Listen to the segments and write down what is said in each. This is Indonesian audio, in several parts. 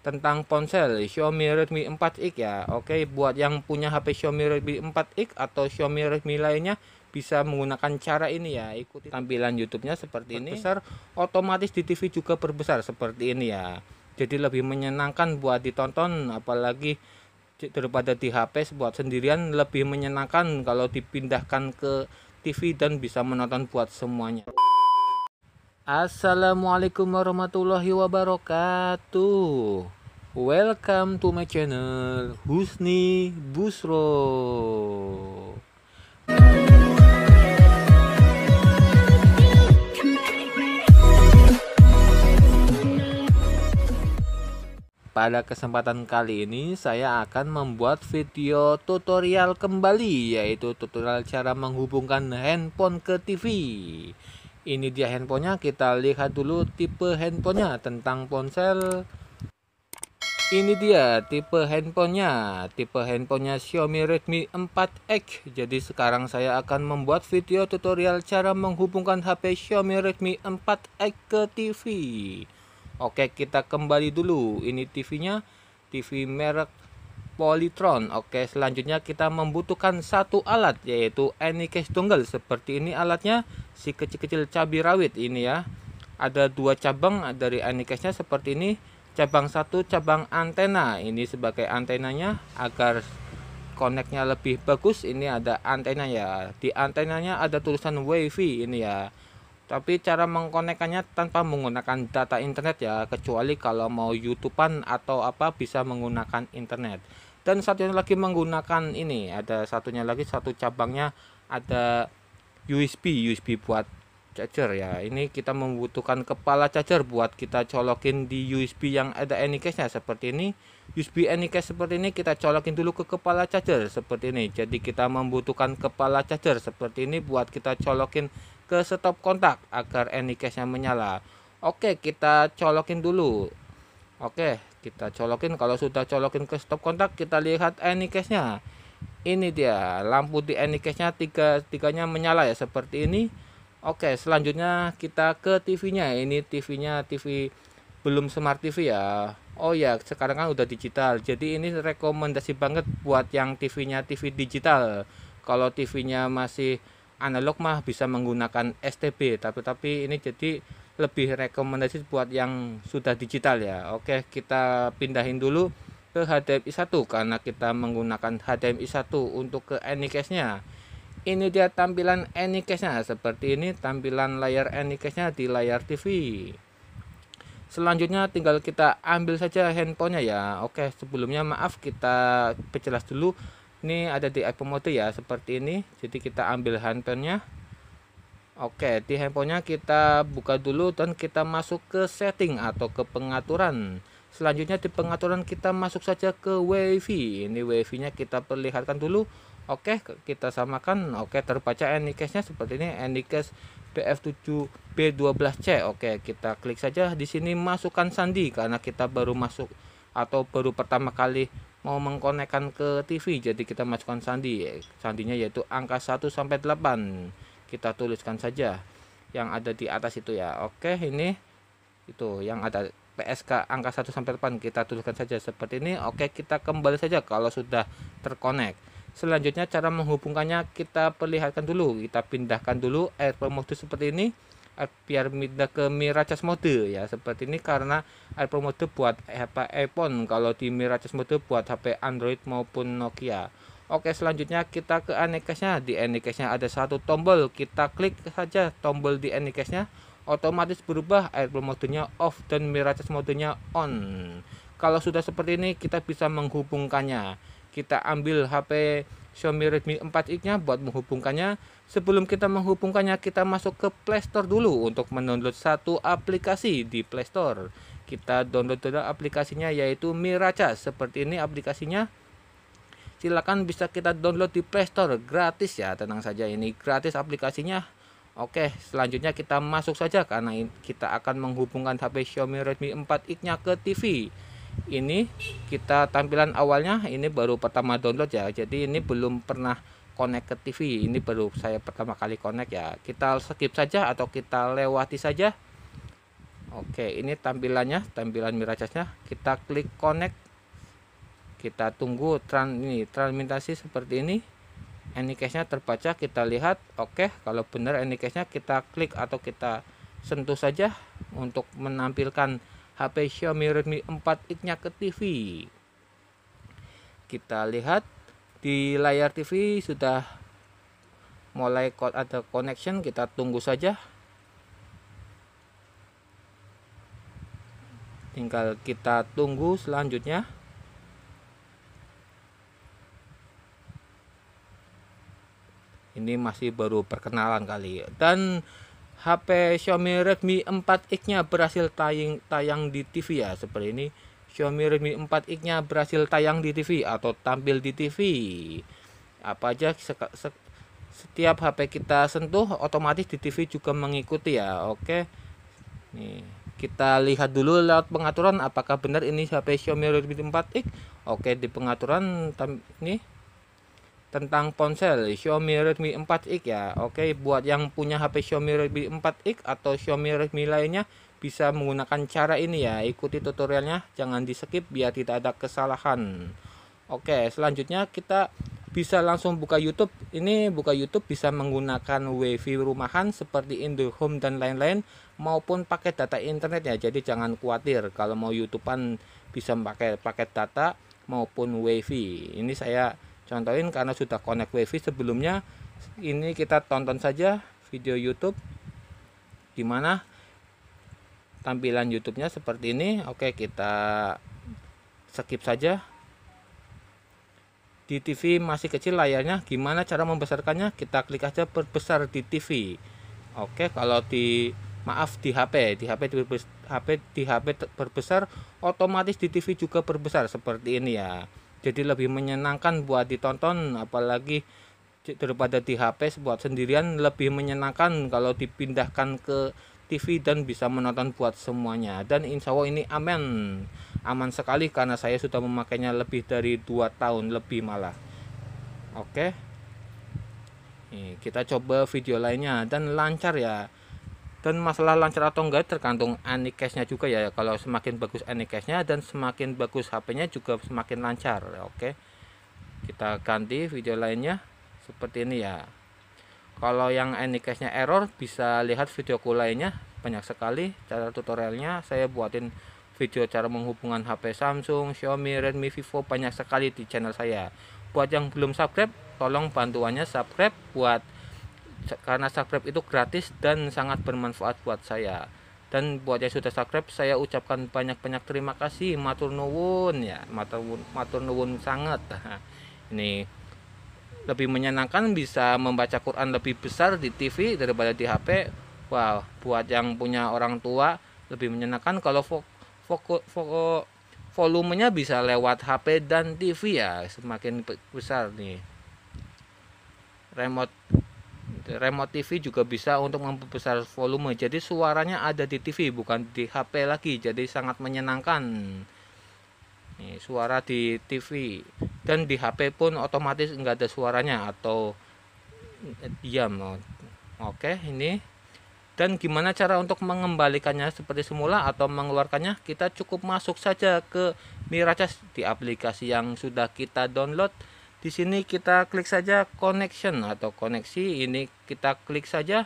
tentang ponsel Xiaomi Redmi 4X ya. Oke, buat yang punya HP Xiaomi Redmi 4X atau Xiaomi Redmi lainnya bisa menggunakan cara ini ya. Ikuti tampilan YouTube-nya seperti ini. Besar otomatis di TV juga berbesar seperti ini ya. Jadi lebih menyenangkan buat ditonton apalagi daripada di HP buat sendirian lebih menyenangkan kalau dipindahkan ke TV dan bisa menonton buat semuanya. Assalamualaikum warahmatullahi wabarakatuh Welcome to my channel Husni Busro Pada kesempatan kali ini saya akan membuat video tutorial kembali yaitu tutorial cara menghubungkan handphone ke TV ini dia handphonenya kita lihat dulu tipe handphonenya tentang ponsel ini dia tipe handphonenya tipe handphonenya Xiaomi Redmi 4X jadi sekarang saya akan membuat video tutorial cara menghubungkan HP Xiaomi Redmi 4X ke TV oke kita kembali dulu ini TV nya TV merek polytron. Oke, selanjutnya kita membutuhkan satu alat yaitu any case dongle. Seperti ini alatnya si kecil-kecil cabai rawit ini ya. Ada dua cabang dari any case-nya seperti ini. Cabang satu cabang antena. Ini sebagai antenanya agar koneknya lebih bagus ini ada antena ya. Di antenanya ada tulisan wifi ini ya. Tapi cara mengkonekannya tanpa menggunakan data internet ya, kecuali kalau mau youtube-an atau apa bisa menggunakan internet dan satunya lagi menggunakan ini ada satunya lagi satu cabangnya ada USB USB buat charger ya ini kita membutuhkan kepala charger buat kita colokin di USB yang ada any nya seperti ini USB any seperti ini kita colokin dulu ke kepala charger seperti ini jadi kita membutuhkan kepala charger seperti ini buat kita colokin ke stop kontak agar any nya menyala oke kita colokin dulu Oke, kita colokin. Kalau sudah colokin ke stop kontak, kita lihat any case nya Ini dia, lampu di any case nya tiga tiganya menyala ya seperti ini. Oke, selanjutnya kita ke TV-nya. Ini TV-nya TV belum smart TV ya. Oh ya, sekarang kan udah digital. Jadi ini rekomendasi banget buat yang TV-nya TV digital. Kalau TV-nya masih analog mah bisa menggunakan STB, tapi tapi ini jadi lebih rekomendasi buat yang sudah digital ya oke kita pindahin dulu ke HDMI 1 karena kita menggunakan HDMI 1 untuk ke Anycase nya ini dia tampilan Anycase nya seperti ini tampilan layar Anycase nya di layar TV selanjutnya tinggal kita ambil saja handphonenya ya oke sebelumnya maaf kita perjelas dulu ini ada di iPhone mode ya seperti ini jadi kita ambil handphonenya Oke, di handphonenya kita buka dulu dan kita masuk ke setting atau ke pengaturan. Selanjutnya di pengaturan kita masuk saja ke WiFi. Ini WiFi-nya kita perlihatkan dulu. Oke, kita samakan. Oke, terbaca NICAS-nya seperti ini NICAS BF7B12C. Oke, kita klik saja di sini masukkan sandi karena kita baru masuk atau baru pertama kali mau mengkonekkan ke TV. Jadi kita masukkan sandi. Sandinya yaitu angka 1 sampai 8 kita tuliskan saja yang ada di atas itu ya oke ini itu yang ada PSK angka 1 sampai 8 kita tuliskan saja seperti ini oke kita kembali saja kalau sudah terkonek selanjutnya cara menghubungkannya kita perlihatkan dulu kita pindahkan dulu airflow mode seperti ini biar pindah ke miracas mode ya seperti ini karena airflow mode buat apa iPhone kalau di miracas mode buat HP Android maupun Nokia Oke selanjutnya kita ke anekesnya di anekesnya ada satu tombol kita klik saja tombol di anekesnya otomatis berubah mode modenya off dan miracles modenya on kalau sudah seperti ini kita bisa menghubungkannya kita ambil HP Xiaomi Redmi 4X nya buat menghubungkannya sebelum kita menghubungkannya kita masuk ke Playstore dulu untuk mendownload satu aplikasi di Playstore kita download dulu aplikasinya yaitu Miraca seperti ini aplikasinya silakan bisa kita download di Play Store gratis ya tenang saja ini gratis aplikasinya Oke selanjutnya kita masuk saja karena kita akan menghubungkan HP Xiaomi Redmi 4X nya ke TV ini kita tampilan awalnya ini baru pertama download ya jadi ini belum pernah connect ke TV ini baru saya pertama kali connect ya kita skip saja atau kita lewati saja Oke ini tampilannya tampilan miracasnya kita klik connect kita tunggu trans ini transmutasi seperti ini anycase nya terbaca kita lihat oke okay. kalau benar anycase nya kita klik atau kita sentuh saja untuk menampilkan HP Xiaomi Redmi 4X nya ke TV kita lihat di layar TV sudah mulai ada connection kita tunggu saja tinggal kita tunggu selanjutnya ini masih baru perkenalan kali dan HP Xiaomi Redmi 4X nya berhasil tayang, tayang di TV ya seperti ini Xiaomi Redmi 4X nya berhasil tayang di TV atau tampil di TV apa aja se se setiap HP kita sentuh otomatis di TV juga mengikuti ya oke nih kita lihat dulu lewat pengaturan apakah benar ini HP Xiaomi Redmi 4X oke di pengaturan nih tentang ponsel Xiaomi Redmi 4X ya. Oke, buat yang punya HP Xiaomi Redmi 4X atau Xiaomi Redmi lainnya bisa menggunakan cara ini ya. Ikuti tutorialnya, jangan di-skip biar tidak ada kesalahan. Oke, selanjutnya kita bisa langsung buka YouTube. Ini buka YouTube bisa menggunakan WiFi rumahan seperti IndoHome dan lain-lain maupun paket data internet ya. Jadi jangan khawatir kalau mau YouTubean bisa pakai paket data maupun WiFi. Ini saya contohin karena sudah connect wifi sebelumnya ini kita tonton saja video YouTube dimana tampilan YouTube-nya seperti ini oke kita skip saja di TV masih kecil layarnya gimana cara membesarkannya kita klik aja perbesar di TV oke kalau di maaf di HP di HP di HP di HP perbesar otomatis di TV juga perbesar seperti ini ya jadi lebih menyenangkan buat ditonton apalagi daripada di HP buat sendirian lebih menyenangkan kalau dipindahkan ke TV dan bisa menonton buat semuanya dan insya Allah ini aman aman sekali karena saya sudah memakainya lebih dari dua tahun lebih malah oke okay. kita coba video lainnya dan lancar ya dan masalah lancar atau enggak tergantung anikesnya juga ya kalau semakin bagus anikesnya dan semakin bagus HP-nya juga semakin lancar oke kita ganti video lainnya seperti ini ya kalau yang anikesnya error bisa lihat videoku lainnya banyak sekali cara tutorialnya saya buatin video cara menghubungkan HP Samsung, Xiaomi, Redmi, Vivo banyak sekali di channel saya buat yang belum subscribe tolong bantuannya subscribe buat karena subscribe itu gratis dan sangat bermanfaat buat saya dan buat yang sudah subscribe saya ucapkan banyak-banyak terima kasih matur nuwun ya matur matur nuwun sangat ini lebih menyenangkan bisa membaca Quran lebih besar di TV daripada di HP wow buat yang punya orang tua lebih menyenangkan kalau fokus fokus volumenya bisa lewat HP dan TV ya semakin besar nih remote remote TV juga bisa untuk membesar volume jadi suaranya ada di TV bukan di HP lagi jadi sangat menyenangkan Nih, suara di TV dan di HP pun otomatis enggak ada suaranya atau diam oke ini dan gimana cara untuk mengembalikannya seperti semula atau mengeluarkannya kita cukup masuk saja ke miracast di aplikasi yang sudah kita download di sini kita klik saja connection atau koneksi ini kita klik saja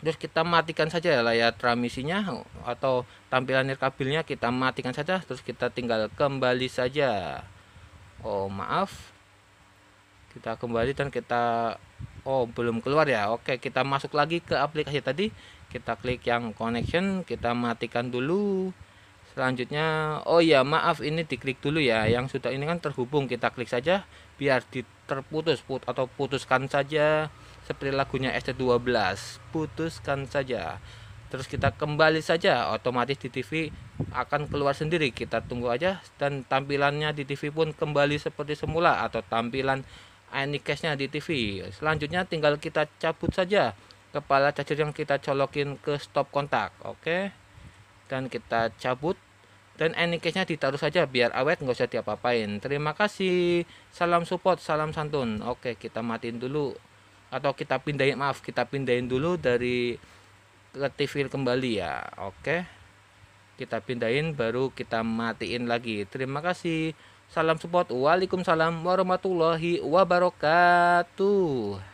terus kita matikan saja ya layar transmisinya atau tampilan kabelnya kita matikan saja terus kita tinggal kembali saja oh maaf kita kembali dan kita oh belum keluar ya oke kita masuk lagi ke aplikasi tadi kita klik yang connection kita matikan dulu selanjutnya oh ya maaf ini diklik dulu ya yang sudah ini kan terhubung kita klik saja biar diterputus put atau putuskan saja seperti lagunya ST12 putuskan saja terus kita kembali saja otomatis di TV akan keluar sendiri kita tunggu aja dan tampilannya di TV pun kembali seperti semula atau tampilan anycast-nya di TV selanjutnya tinggal kita cabut saja kepala charger yang kita colokin ke stop kontak oke okay? dan kita cabut dan nya ditaruh saja biar awet nggak usah diapa-apain terima kasih salam support salam santun oke kita matiin dulu atau kita pindahin maaf kita pindahin dulu dari ke TV kembali ya oke kita pindahin baru kita matiin lagi terima kasih salam support waalaikumsalam warahmatullahi wabarakatuh